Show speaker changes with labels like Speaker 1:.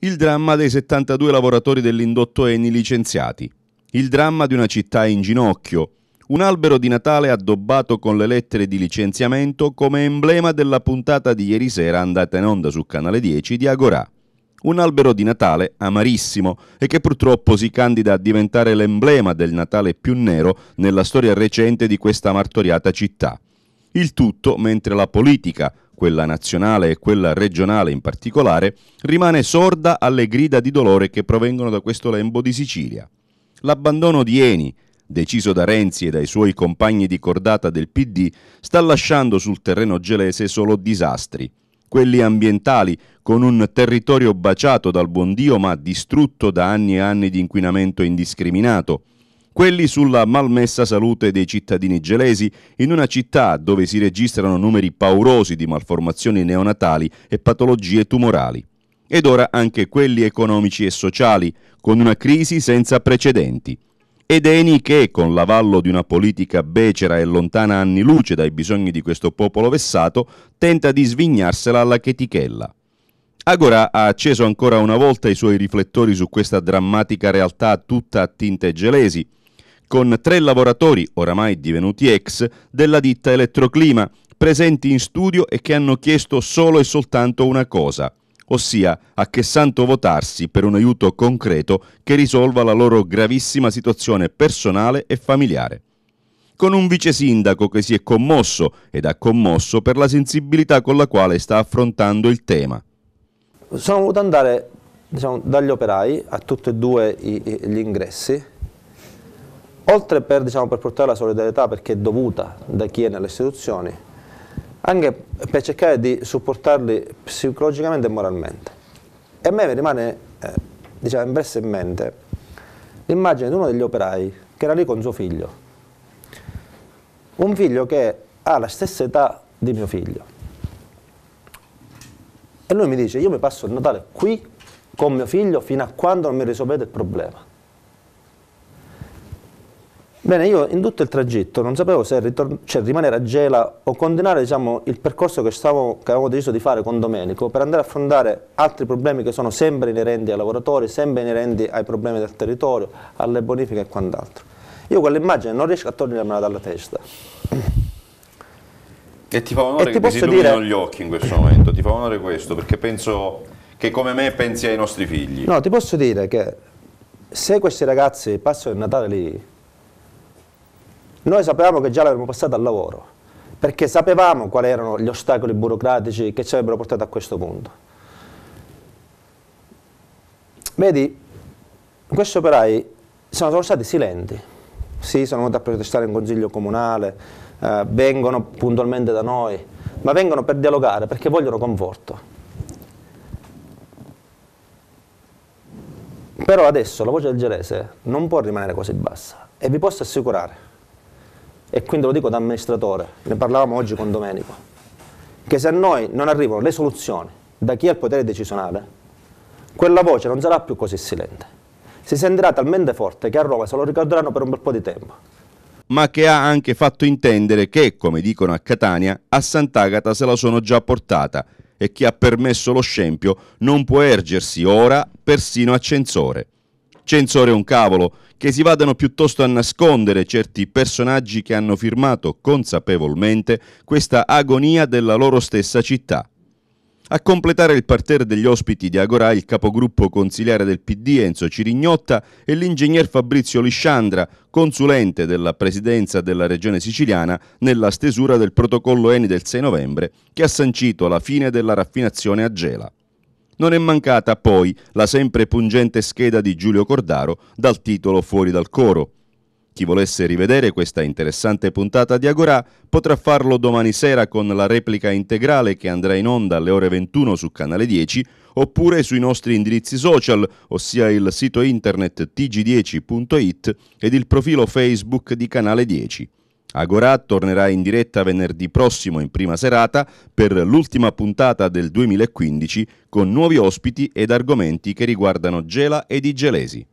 Speaker 1: Il dramma dei 72 lavoratori dell'indotto Eni licenziati. Il dramma di una città in ginocchio. Un albero di Natale addobbato con le lettere di licenziamento come emblema della puntata di ieri sera andata in onda su Canale 10 di Agorà. Un albero di Natale amarissimo e che purtroppo si candida a diventare l'emblema del Natale più nero nella storia recente di questa martoriata città. Il tutto mentre la politica, quella nazionale e quella regionale in particolare, rimane sorda alle grida di dolore che provengono da questo lembo di Sicilia. L'abbandono di Eni, deciso da Renzi e dai suoi compagni di cordata del PD, sta lasciando sul terreno gelese solo disastri. Quelli ambientali, con un territorio baciato dal buon Dio ma distrutto da anni e anni di inquinamento indiscriminato, quelli sulla malmessa salute dei cittadini gelesi in una città dove si registrano numeri paurosi di malformazioni neonatali e patologie tumorali. Ed ora anche quelli economici e sociali, con una crisi senza precedenti. Ed Eni che, con l'avallo di una politica becera e lontana anni luce dai bisogni di questo popolo vessato, tenta di svignarsela alla chetichella. Agora ha acceso ancora una volta i suoi riflettori su questa drammatica realtà tutta a tinte gelesi, con tre lavoratori, oramai divenuti ex, della ditta Elettroclima, presenti in studio e che hanno chiesto solo e soltanto una cosa, ossia a che santo votarsi per un aiuto concreto che risolva la loro gravissima situazione personale e familiare. Con un vice sindaco che si è commosso ed ha commosso per la sensibilità con la quale sta affrontando il tema.
Speaker 2: Sono voluto andare diciamo, dagli operai a tutti e due gli ingressi oltre per, diciamo, per, portare la solidarietà perché è dovuta da chi è nelle istituzioni, anche per cercare di supportarli psicologicamente e moralmente. E a me mi rimane eh, diciamo, impressa in mente l'immagine di uno degli operai che era lì con suo figlio, un figlio che ha la stessa età di mio figlio. E lui mi dice, io mi passo il Natale qui con mio figlio fino a quando non mi risolvete il problema. Bene, io in tutto il tragitto non sapevo se cioè, rimanere a Gela o continuare diciamo, il percorso che, stavo, che, avevo deciso di fare con Domenico per andare a affrontare altri problemi che sono sempre inerenti ai lavoratori, sempre inerenti ai problemi del territorio, alle bonifiche e quant'altro. Io quell'immagine non riesco a togliermela dalla testa. E ti fa onore e che ti si dire...
Speaker 1: gli occhi in questo momento, ti fa onore questo, perché penso che come me pensi ai nostri figli. No,
Speaker 2: ti posso dire che se questi ragazzi passano il Natale lì, noi sapevamo che già l'avremmo passata al lavoro, perché sapevamo quali erano gli ostacoli burocratici che ci avrebbero portato a questo punto. Vedi, questi operai sono, sono stati silenti, sì, sono venuti a protestare in consiglio comunale, eh, vengono puntualmente da noi, ma vengono per dialogare perché vogliono conforto. Però adesso la voce del gelese non può rimanere così bassa e vi posso assicurare e quindi lo dico da amministratore, ne parlavamo oggi con Domenico, che se a noi non arrivano le soluzioni da chi ha il potere decisionale, quella voce non sarà più così silente. Si sentirà talmente forte che a Roma se lo ricorderanno per un bel po' di tempo.
Speaker 1: Ma che ha anche fatto intendere che, come dicono a Catania, a Sant'Agata se la sono già portata e chi ha permesso lo scempio non può ergersi ora persino a censore. Censore un cavolo, che si vadano piuttosto a nascondere certi personaggi che hanno firmato consapevolmente questa agonia della loro stessa città. A completare il parterre degli ospiti di Agorà il capogruppo consigliare del PD Enzo Cirignotta e l'ingegner Fabrizio Lisciandra, consulente della presidenza della regione siciliana nella stesura del protocollo ENI del 6 novembre che ha sancito la fine della raffinazione a Gela. Non è mancata poi la sempre pungente scheda di Giulio Cordaro dal titolo Fuori dal coro. Chi volesse rivedere questa interessante puntata di Agorà potrà farlo domani sera con la replica integrale che andrà in onda alle ore 21 su Canale 10 oppure sui nostri indirizzi social, ossia il sito internet tg10.it ed il profilo Facebook di Canale 10. Agorà tornerà in diretta venerdì prossimo in prima serata per l'ultima puntata del 2015 con nuovi ospiti ed argomenti che riguardano Gela ed i gelesi.